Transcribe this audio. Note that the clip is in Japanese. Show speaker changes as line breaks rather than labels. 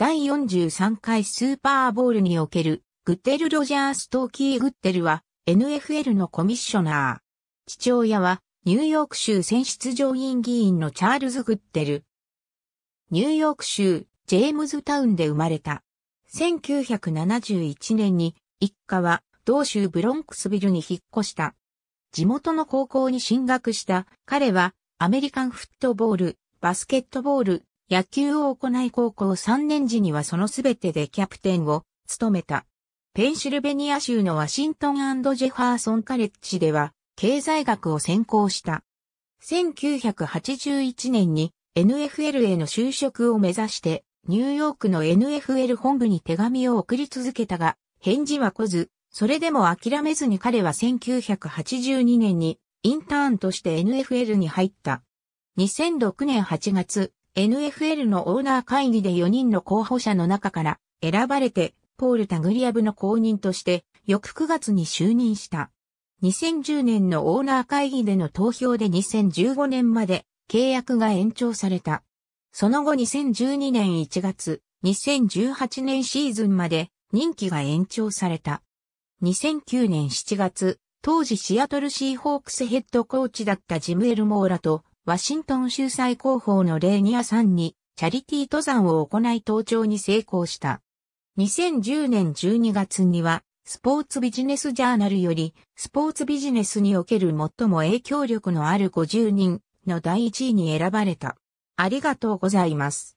第43回スーパーボールにおけるグッテル・ロジャース・トーキー・グッテルは NFL のコミッショナー。父親はニューヨーク州選出上院議員のチャールズ・グッテル。ニューヨーク州ジェームズタウンで生まれた。1971年に一家は同州ブロンクスビルに引っ越した。地元の高校に進学した彼はアメリカンフットボール、バスケットボール、野球を行い高校3年時にはそのすべてでキャプテンを務めた。ペンシルベニア州のワシントンジェファーソンカレッジでは経済学を専攻した。1981年に NFL への就職を目指してニューヨークの NFL 本部に手紙を送り続けたが返事は来ず、それでも諦めずに彼は1982年にインターンとして NFL に入った。2006年8月、NFL のオーナー会議で4人の候補者の中から選ばれて、ポール・タグリアブの公認として、翌9月に就任した。2010年のオーナー会議での投票で2015年まで契約が延長された。その後2012年1月、2018年シーズンまで任期が延長された。2009年7月、当時シアトルシーホークスヘッドコーチだったジム・エルモーラとワシントン州最高峰のレーニア山にチャリティ登山を行い登頂に成功した。2010年12月には、スポーツビジネスジャーナルより、スポーツビジネスにおける最も影響力のある50人の第1位に選ばれた。ありがとうございます。